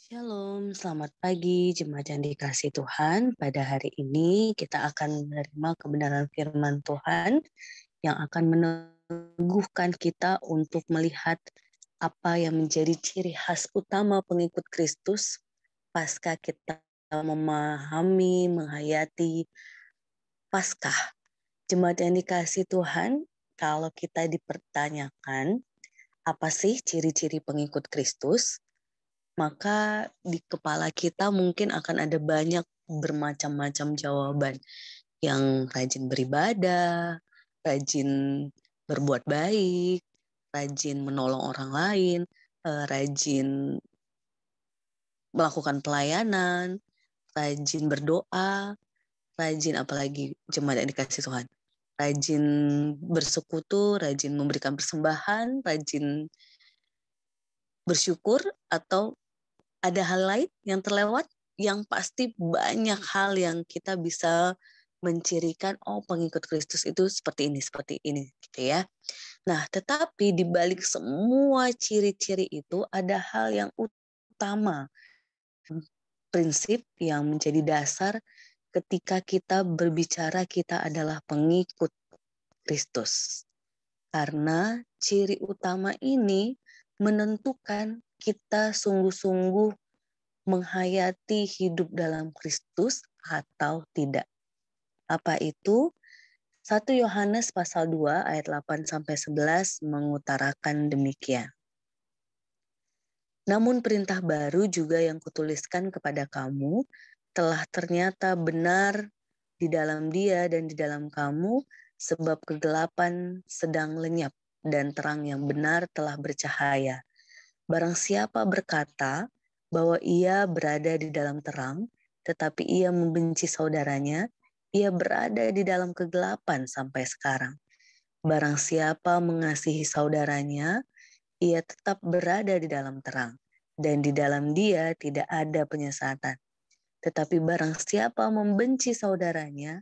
Shalom, selamat pagi jemaat yang dikasih Tuhan. Pada hari ini kita akan menerima kebenaran firman Tuhan yang akan meneguhkan kita untuk melihat apa yang menjadi ciri khas utama pengikut Kristus pasca kita memahami, menghayati pasca Jemaat yang dikasih Tuhan, kalau kita dipertanyakan apa sih ciri-ciri pengikut Kristus? maka di kepala kita mungkin akan ada banyak bermacam-macam jawaban yang rajin beribadah, rajin berbuat baik, rajin menolong orang lain, eh, rajin melakukan pelayanan, rajin berdoa, rajin apalagi jemaat yang dikasih Tuhan. Rajin bersekutu, rajin memberikan persembahan, rajin bersyukur atau ada hal lain yang terlewat yang pasti banyak hal yang kita bisa mencirikan oh pengikut Kristus itu seperti ini seperti ini gitu ya. Nah, tetapi di balik semua ciri-ciri itu ada hal yang utama prinsip yang menjadi dasar ketika kita berbicara kita adalah pengikut Kristus. Karena ciri utama ini menentukan kita sungguh-sungguh menghayati hidup dalam Kristus atau tidak. Apa itu? 1 Yohanes pasal 2 ayat 8 sampai 11 mengutarakan demikian. Namun perintah baru juga yang kutuliskan kepada kamu telah ternyata benar di dalam dia dan di dalam kamu sebab kegelapan sedang lenyap dan terang yang benar telah bercahaya. Barang siapa berkata bahwa ia berada di dalam terang, tetapi ia membenci saudaranya, ia berada di dalam kegelapan sampai sekarang. Barang siapa mengasihi saudaranya, ia tetap berada di dalam terang, dan di dalam dia tidak ada penyesatan. Tetapi barang siapa membenci saudaranya,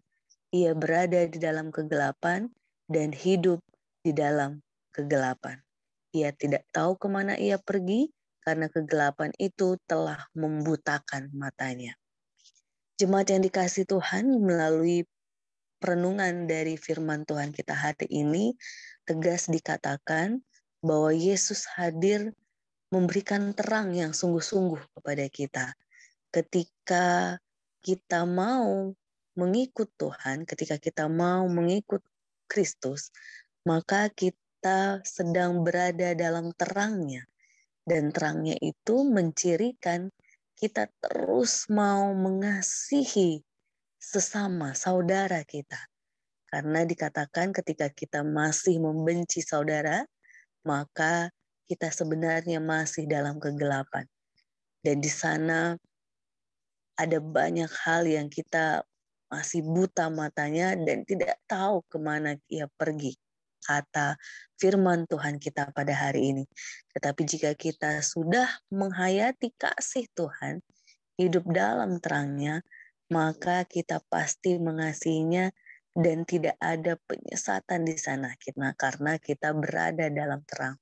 ia berada di dalam kegelapan dan hidup di dalam kegelapan. Ia tidak tahu kemana ia pergi karena kegelapan itu telah membutakan matanya. Jemaat yang dikasih Tuhan melalui perenungan dari firman Tuhan kita hari ini tegas dikatakan bahwa Yesus hadir memberikan terang yang sungguh-sungguh kepada kita. Ketika kita mau mengikut Tuhan, ketika kita mau mengikut Kristus, maka kita kita sedang berada dalam terangnya. Dan terangnya itu mencirikan kita terus mau mengasihi sesama saudara kita. Karena dikatakan ketika kita masih membenci saudara, maka kita sebenarnya masih dalam kegelapan. Dan di sana ada banyak hal yang kita masih buta matanya dan tidak tahu kemana ia pergi kata firman Tuhan kita pada hari ini. Tetapi jika kita sudah menghayati kasih Tuhan, hidup dalam terangnya, maka kita pasti mengasihinya dan tidak ada penyesatan di sana kita karena kita berada dalam terang.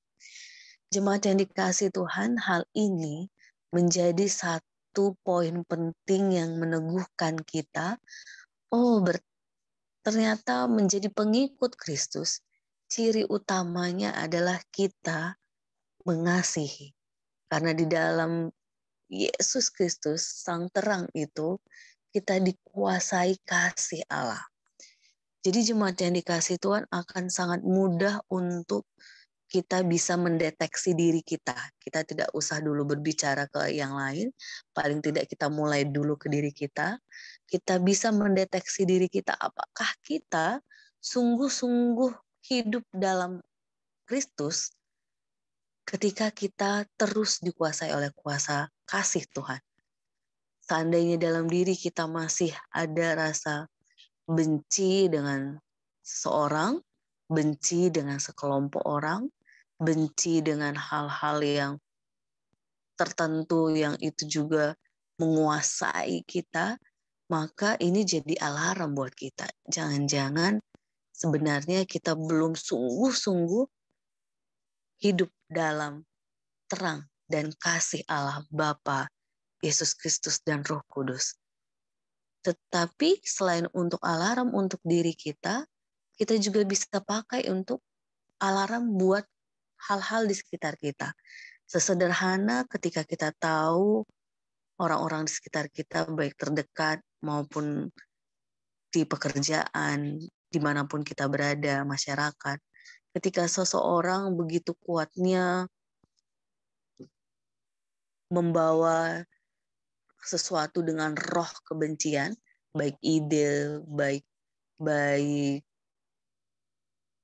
Jemaat yang dikasih Tuhan, hal ini menjadi satu poin penting yang meneguhkan kita. Oh, ternyata menjadi pengikut Kristus ciri utamanya adalah kita mengasihi. Karena di dalam Yesus Kristus, Sang Terang itu, kita dikuasai kasih Allah. Jadi jemaat yang dikasih Tuhan akan sangat mudah untuk kita bisa mendeteksi diri kita. Kita tidak usah dulu berbicara ke yang lain, paling tidak kita mulai dulu ke diri kita. Kita bisa mendeteksi diri kita apakah kita sungguh-sungguh hidup dalam Kristus ketika kita terus dikuasai oleh kuasa kasih Tuhan. Seandainya dalam diri kita masih ada rasa benci dengan seorang, benci dengan sekelompok orang, benci dengan hal-hal yang tertentu yang itu juga menguasai kita, maka ini jadi alarm buat kita. Jangan-jangan sebenarnya kita belum sungguh-sungguh hidup dalam terang dan kasih Allah Bapa Yesus Kristus dan Roh Kudus. Tetapi selain untuk alarm untuk diri kita, kita juga bisa pakai untuk alarm buat hal-hal di sekitar kita. Sesederhana ketika kita tahu orang-orang di sekitar kita baik terdekat maupun di pekerjaan, dimanapun kita berada, masyarakat. Ketika seseorang begitu kuatnya membawa sesuatu dengan roh kebencian, baik ide, baik baik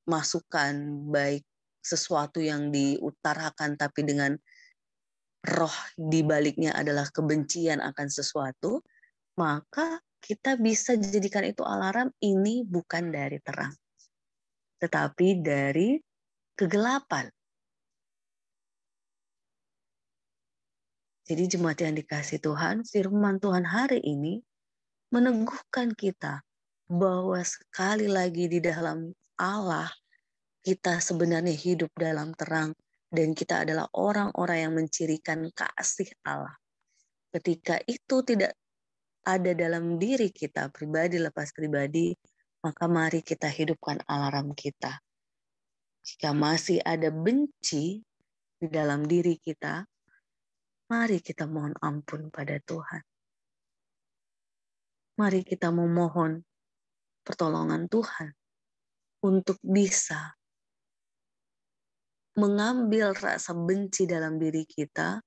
masukan, baik sesuatu yang diutarakan tapi dengan roh di baliknya adalah kebencian akan sesuatu, maka kita bisa jadikan itu alarm ini bukan dari terang, tetapi dari kegelapan. Jadi jemaat yang dikasih Tuhan, firman Tuhan hari ini meneguhkan kita bahwa sekali lagi di dalam Allah kita sebenarnya hidup dalam terang dan kita adalah orang-orang yang mencirikan kasih Allah. Ketika itu tidak ada dalam diri kita pribadi lepas pribadi, maka mari kita hidupkan alarm kita. Jika masih ada benci di dalam diri kita, mari kita mohon ampun pada Tuhan. Mari kita memohon pertolongan Tuhan untuk bisa mengambil rasa benci dalam diri kita,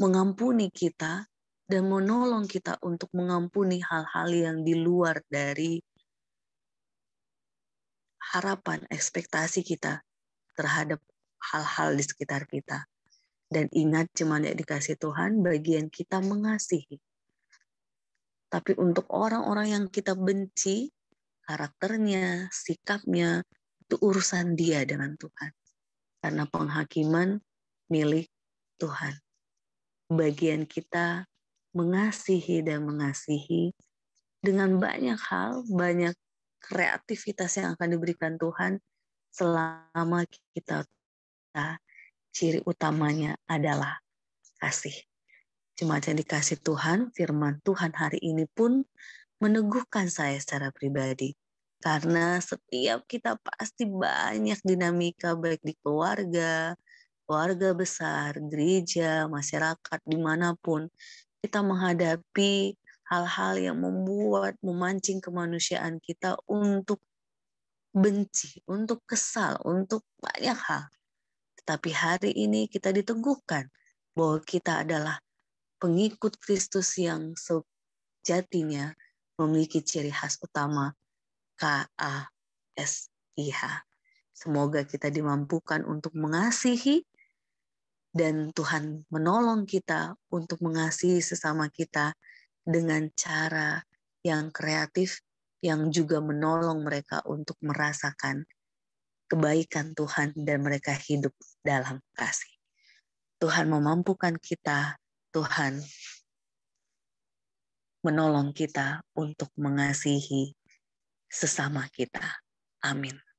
mengampuni kita, dan menolong kita untuk mengampuni hal-hal yang di luar dari harapan, ekspektasi kita terhadap hal-hal di sekitar kita. Dan ingat cuman yang dikasih Tuhan bagian kita mengasihi. Tapi untuk orang-orang yang kita benci, karakternya, sikapnya, itu urusan dia dengan Tuhan. Karena penghakiman milik Tuhan. Bagian kita mengasihi dan mengasihi dengan banyak hal, banyak kreativitas yang akan diberikan Tuhan selama kita, ciri utamanya adalah kasih. Cuma yang dikasih Tuhan, firman Tuhan hari ini pun meneguhkan saya secara pribadi. Karena setiap kita pasti banyak dinamika baik di keluarga, keluarga besar, gereja, masyarakat, dimanapun kita menghadapi hal-hal yang membuat memancing kemanusiaan kita untuk benci, untuk kesal, untuk banyak hal. Tetapi hari ini kita diteguhkan bahwa kita adalah pengikut Kristus yang sejatinya memiliki ciri khas utama KASIH. Semoga kita dimampukan untuk mengasihi dan Tuhan menolong kita untuk mengasihi sesama kita dengan cara yang kreatif yang juga menolong mereka untuk merasakan kebaikan Tuhan dan mereka hidup dalam kasih. Tuhan memampukan kita, Tuhan menolong kita untuk mengasihi sesama kita. Amin.